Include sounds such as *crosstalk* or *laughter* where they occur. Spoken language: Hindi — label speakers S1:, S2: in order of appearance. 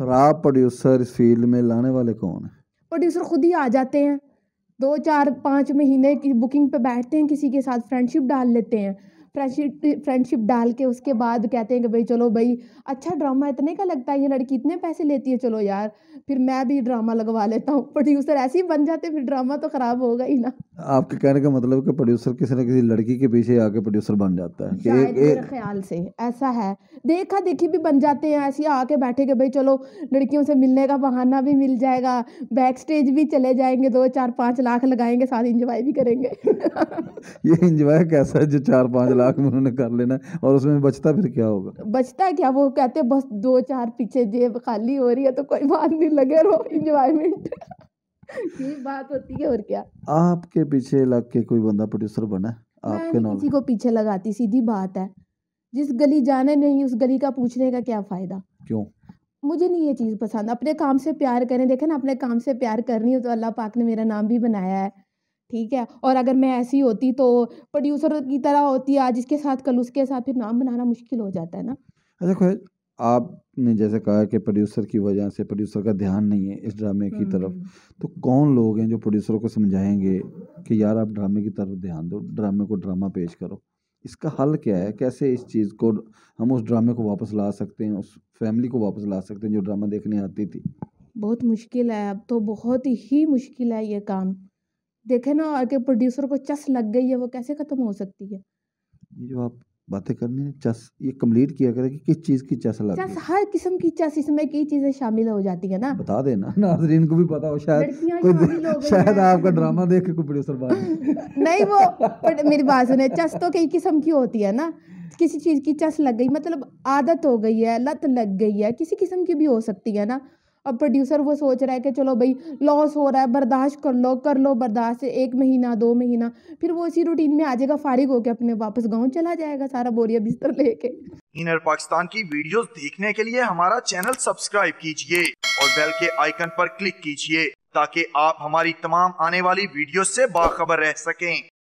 S1: खराब प्रोड्यूसर इस फील्ड में लाने वाले कौन है
S2: प्रोड्यूसर खुद ही आ जाते हैं दो चार पाँच महीने की बुकिंग पे बैठते हैं किसी के साथ फ्रेंडशिप डाल लेते हैं फ्रेंडशिप फ्रेंडशिप डाल के उसके बाद कहते हैं कि भाई चलो भाई अच्छा ड्रामा इतने का लगता है ये लड़की इतने पैसे लेती है चलो यार फिर मैं भी ड्रामा लगवा लेता हूँ प्रोड्यूसर *laughs* ऐसे ही बन जाते फिर ड्रामा तो ख़राब होगा ही ना
S1: आपके कहने का मतलब कि प्रोड्यूसर किसी न किसी लड़की के पीछे आके प्रोड्यूसर बन जाता है ए, ए,
S2: ख्याल से ऐसा है देखा देखी भी बन जाते हैं ऐसे आके बैठे के भाई चलो लड़कियों से मिलने का बहाना भी मिल जाएगा बैक स्टेज भी चले जाएंगे दो चार पाँच लाख लगाएंगे साथ इंजॉय भी करेंगे *laughs*
S1: ये इंजॉय कैसा है जो चार पाँच तलाक में उन्होंने कर लेना है और उसमें बचता फिर क्या होगा
S2: बचता क्या वो कहते बस दो चार पीछे जेब खाली हो रही है तो कोई बात नहीं लगे रहो इंजॉयमेंट *laughs* यही बात होती है और क्या
S1: आपके पीछे लग के कोई बंदा प्रोड्यूसर बना आपके किसी
S2: को पीछे लगाती सीधी बात है जिस गली जाने नहीं उस गली का पूछने का क्या फायदा क्यों मुझे नहीं ये चीज़ पसंद अपने काम से प्यार करें देखें ना अपने काम से प्यार कर रही हूँ तो अल्लाह पाक ने मेरा नाम भी बनाया है ठीक है और अगर मैं ऐसी होती तो प्रोड्यूसर की तरह होती आज इसके साथ कल उसके साथ फिर नाम बनाना मुश्किल हो जाता है ना
S1: अच्छा खैर आपने जैसे कहा कि प्रोड्यूसर की वजह से प्रोड्यूसर का ध्यान नहीं है इस ड्रामे की तरफ हम्म। तो कौन लोग हैं जो प्रोड्यूसरों को समझाएंगे कि यार आप ड्रामे की तरफ ध्यान दो ड्रामे को ड्रामा पेश करो इसका हल क्या है कैसे इस चीज़ को हम उस ड्रामे को वापस ला सकते हैं उस फैमिली को वापस ला सकते हैं जो ड्रामा देखने आती थी
S2: बहुत मुश्किल है अब तो बहुत ही मुश्किल है ये काम देखे ना आगे प्रोड्यूसर को चस लग गई है वो कैसे ख़त्म हो सकती है
S1: ये जो आप बातें करनी चस ये कंप्लीट किया करें कि किस चीज़ की चस लग चस
S2: हर किस्म की चस इसमें कई चीज़ें शामिल हो जाती है ना
S1: बता देना नाजरीन को भी पता हो शायद कोई *laughs* शायद आपका ड्रामा देख के कोई प्रोड्यूसर बात
S2: *laughs* नहीं वो मेरी बात सुने चस तो कई किस्म की होती है ना किसी चीज़ की चस लग गई मतलब आदत हो गई है लत लग गई है किसी किस्म की भी हो सकती है ना अब प्रोड्यूसर वो सोच रहा है कि चलो भाई लॉस हो रहा है बर्दाश्त कर लो कर लो बर्दाश्त एक महीना दो महीना फिर वो इसी रूटीन में आ जाएगा फारिग होकर अपने वापस गाँव चला जाएगा सारा बोरिया बिस्तर लेके
S1: इनर पाकिस्तान की वीडियोस देखने के लिए हमारा चैनल सब्सक्राइब कीजिए और बेल के आइकन पर क्लिक कीजिए ताकि आप हमारी तमाम आने वाली वीडियो ऐसी बाखबर रह सकें